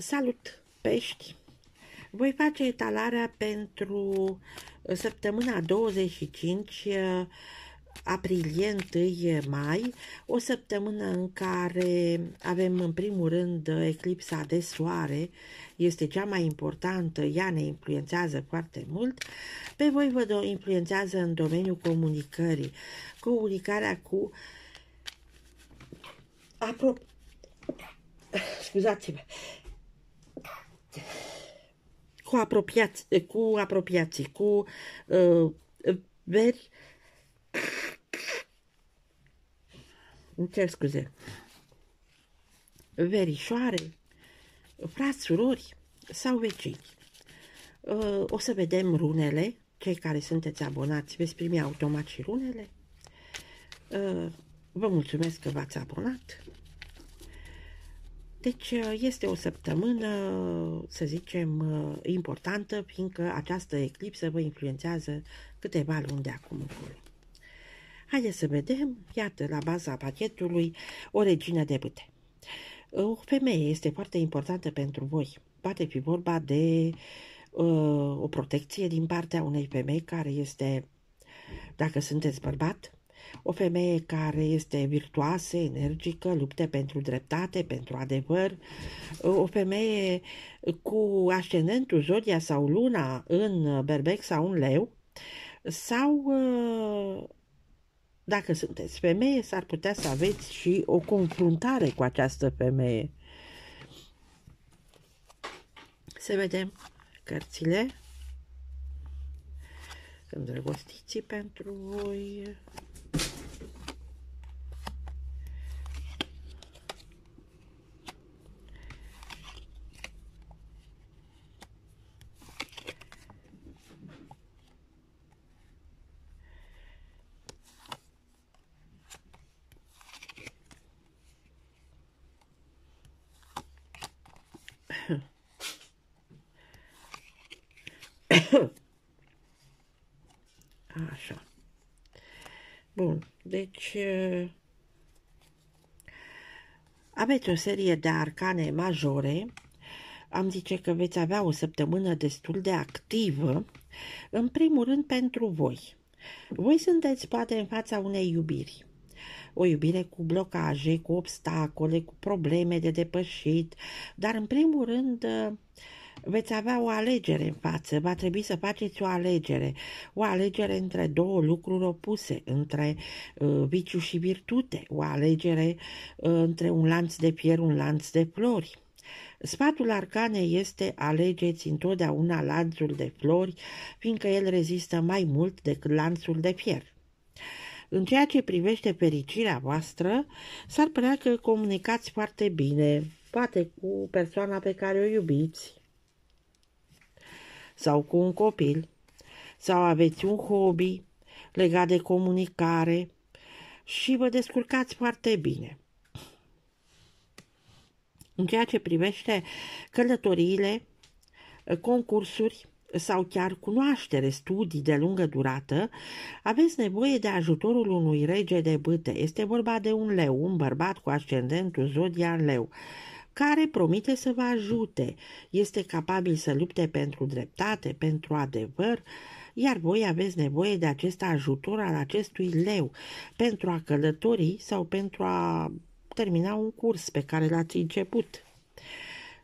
Salut, pești! Voi face etalarea pentru uh, săptămâna 25 uh, aprilie, 1 mai, o săptămână în care avem în primul rând uh, eclipsa de soare, este cea mai importantă, ea ne influențează foarte mult, pe voi vă influențează în domeniul comunicării, comunicarea cu apro... scuzați-mă, cu, apropiați, cu apropiații, cu uh, veri. Îmi cer scuze. Verișoare, frați, surori sau vecini. Uh, o să vedem runele. Cei care sunteți abonați veți primi automat și runele. Uh, vă mulțumesc că v-ați abonat. Deci uh, este o săptămână, să zicem, uh, importantă, fiindcă această eclipsă vă influențează câteva luni de acum încolo. Haideți să vedem, iată, la baza pachetului, o regină de bâte. Uh, o femeie este foarte importantă pentru voi. Poate fi vorba de uh, o protecție din partea unei femei care este, dacă sunteți bărbat, o femeie care este virtuoasă, energică, lupte pentru dreptate, pentru adevăr. O femeie cu ascendentul, zodia sau luna în berbec sau în leu. Sau, ă, dacă sunteți femeie, s-ar putea să aveți și o confruntare cu această femeie. Să vedem cărțile îndrăgostiții pentru voi, Așa. Bun, deci eh, aveți o serie de arcane majore. Am zice că veți avea o săptămână destul de activă, în primul rând pentru voi. Voi sunteți poate în fața unei iubiri. O iubire cu blocaje, cu obstacole, cu probleme de depășit, dar în primul rând eh, veți avea o alegere în față, va trebui să faceți o alegere, o alegere între două lucruri opuse, între uh, viciu și virtute, o alegere uh, între un lanț de pier, un lanț de flori. Sfatul arcane este alegeți întotdeauna lanțul de flori, fiindcă el rezistă mai mult decât lanțul de fier. În ceea ce privește fericirea voastră, s-ar părea că comunicați foarte bine, poate cu persoana pe care o iubiți, sau cu un copil, sau aveți un hobby legat de comunicare și vă descurcați foarte bine. În ceea ce privește călătoriile, concursuri sau chiar cunoaștere, studii de lungă durată, aveți nevoie de ajutorul unui rege de bâte. Este vorba de un leu, un bărbat cu ascendentul zodia leu. Uh, care promite să vă ajute, este capabil să lupte pentru dreptate, pentru adevăr, iar voi aveți nevoie de acest ajutor al acestui leu pentru a călători sau pentru a termina un curs pe care l-ați început.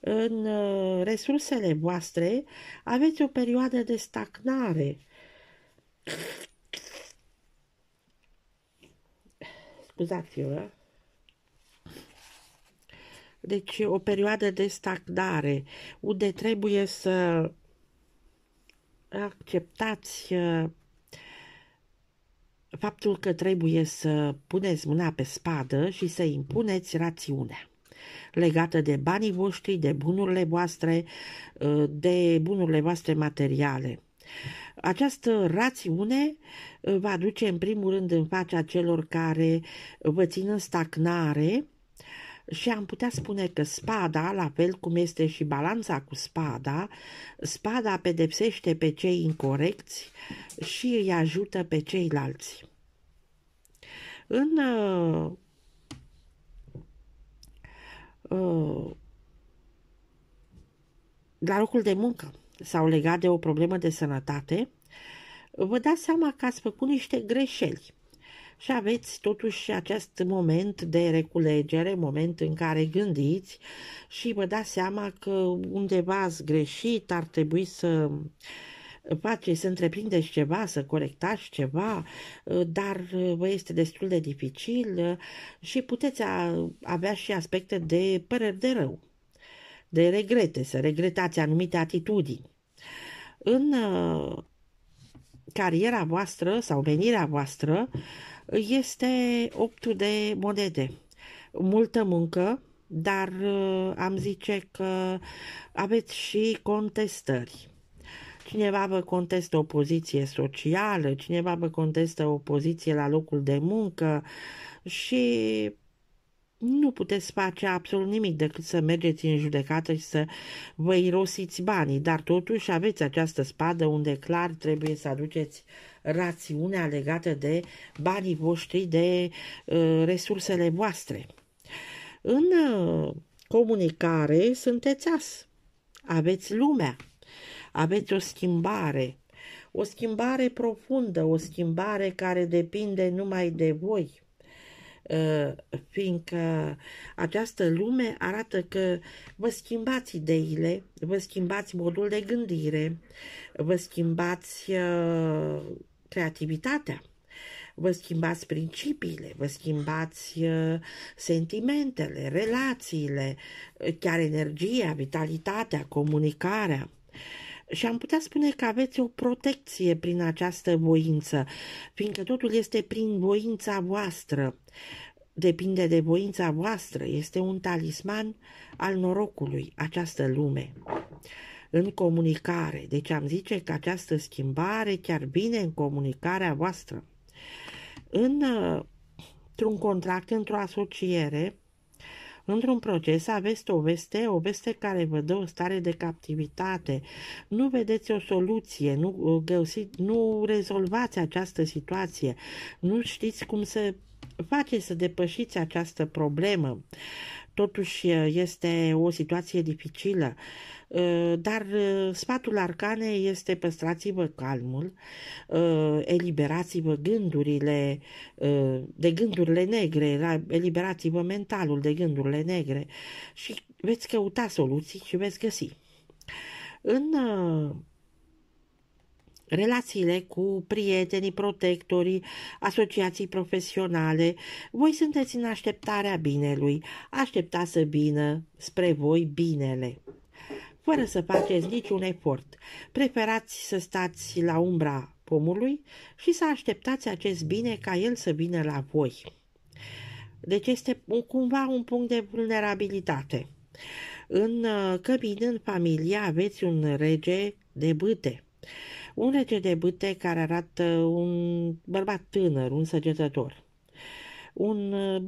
În uh, resursele voastre aveți o perioadă de stagnare. Scuzați-vă. Deci o perioadă de stagnare, unde trebuie să acceptați uh, faptul că trebuie să puneți mâna pe spadă și să impuneți rațiunea legată de banii voștri, de bunurile voastre, uh, de bunurile voastre materiale. Această rațiune uh, va duce în primul rând în fața celor care vă țin în stagnare și am putea spune că spada, la fel cum este și balanța cu spada, spada pedepsește pe cei incorecți și îi ajută pe ceilalți. În uh, uh, la locul de muncă sau legat de o problemă de sănătate, vă dați seama că ați făcut niște greșeli și aveți totuși acest moment de reculegere, moment în care gândiți și vă dați seama că undeva ați greșit, ar trebui să faceți, să întreprindeți ceva, să corectați ceva, dar vă este destul de dificil și puteți avea și aspecte de păreri de rău, de regrete, să regretați anumite atitudini. În uh, cariera voastră sau venirea voastră este optul de monede. Multă muncă, dar uh, am zice că aveți și contestări cineva vă contestă o poziție socială, cineva vă contestă o poziție la locul de muncă și nu puteți face absolut nimic decât să mergeți în judecată și să vă irosiți banii, dar totuși aveți această spadă unde clar trebuie să aduceți rațiunea legată de banii voștri, de uh, resursele voastre. În uh, comunicare sunteți as, aveți lumea, aveți o schimbare, o schimbare profundă, o schimbare care depinde numai de voi Uh, fiindcă această lume arată că vă schimbați ideile, vă schimbați modul de gândire, vă schimbați uh, creativitatea vă schimbați principiile, vă schimbați uh, sentimentele, relațiile, chiar energia, vitalitatea, comunicarea. Și am putea spune că aveți o protecție prin această voință, fiindcă totul este prin voința voastră. Depinde de voința voastră, este un talisman al norocului, această lume în comunicare. Deci am zice că această schimbare chiar vine în comunicarea voastră. În, uh, într-un contract, într-o asociere, Într-un proces aveți o veste, o veste care vă dă o stare de captivitate. Nu vedeți o soluție, nu, uh, găsi, nu rezolvați această situație, nu știți cum să faceți să depășiți această problemă. Totuși este o situație dificilă, dar sfatul arcane este păstrați-vă calmul, eliberați-vă gândurile de gândurile negre, eliberați-vă mentalul de gândurile negre și veți căuta soluții și veți găsi. În relațiile cu prietenii, protectorii, asociații profesionale. Voi sunteți în așteptarea binelui. Așteptați să vină spre voi binele fără să faceți niciun efort. Preferați să stați la umbra pomului și să așteptați acest bine ca el să vină la voi. Deci este cumva un punct de vulnerabilitate. În uh, cămin, în familie, aveți un rege de bâte un rece de bâte care arată un bărbat tânăr, un săgetător. Un uh,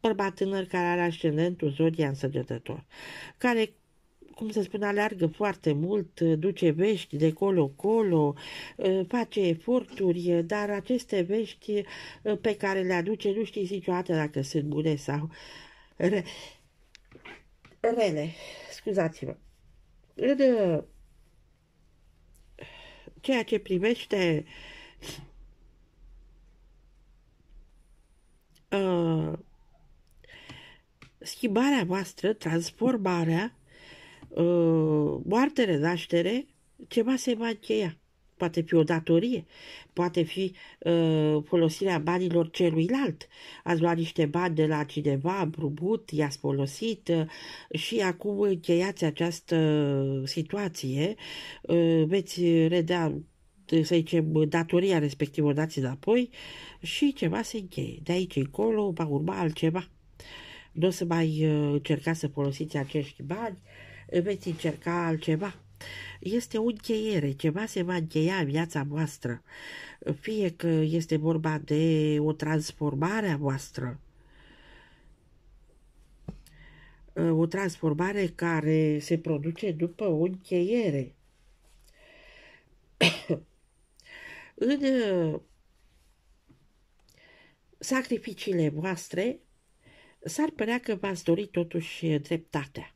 bărbat tânăr care are ascendentul zodia în săgetător, care cum se spune, aleargă foarte mult, uh, duce vești de colo-colo, uh, face eforturi, dar aceste vești pe care le aduce nu știi niciodată dacă sunt bune sau rele. Scuzați-mă. În ceea ce privește uh, schimbarea voastră, transformarea, uh, moarte, renaștere, ceva se va încheia poate fi o datorie, poate fi uh, folosirea banilor celuilalt. Ați luat niște bani de la cineva, brubut, i-ați folosit uh, și acum încheiați această situație, uh, veți redea să zicem, datoria respectivă dați înapoi și ceva se încheie. De aici încolo va urma altceva. Nu o să mai uh, încercați să folosiți acești bani, veți încerca altceva este o încheiere, ceva se va încheia în viața voastră, fie că este vorba de o transformare a voastră, o transformare care se produce după o încheiere. în uh, sacrificiile voastre, s-ar părea că v-ați dorit totuși dreptatea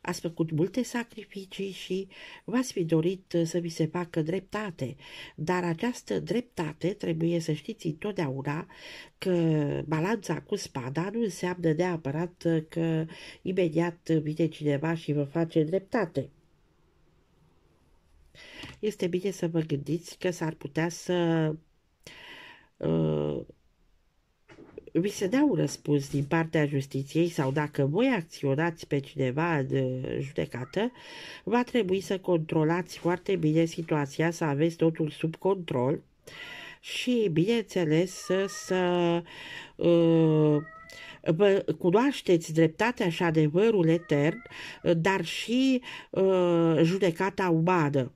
ați făcut multe sacrificii și v-ați fi dorit uh, să vi se facă dreptate, dar această dreptate trebuie să știți întotdeauna că balanța cu spada nu înseamnă neapărat uh, că imediat vine cineva și vă face dreptate este bine să vă gândiți că s-ar putea să uh, vi se dea un răspuns din partea justiției sau dacă voi acționați pe cineva în judecată, va trebui să controlați foarte bine situația, să aveți totul sub control și, bineînțeles, să, să uh, vă cunoașteți dreptatea și adevărul etern, dar și uh, judecata umană.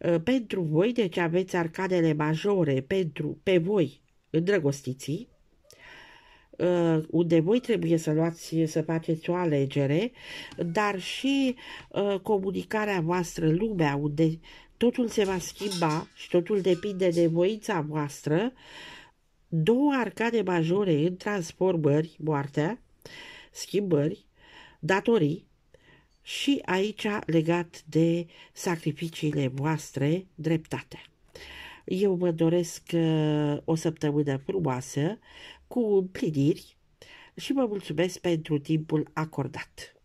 Uh, pentru voi, deci aveți arcadele majore, pentru, pe voi, îndrăgostiții, uh, unde voi trebuie să luați, să faceți o alegere, dar și uh, comunicarea voastră, lumea, unde totul se va schimba și totul depinde de voința voastră, două arcade majore în transformări, moartea, schimbări, datorii, și aici legat de sacrificiile voastre, dreptate. Eu vă doresc uh, o săptămână frumoasă, cu priviri și vă mulțumesc pentru timpul acordat.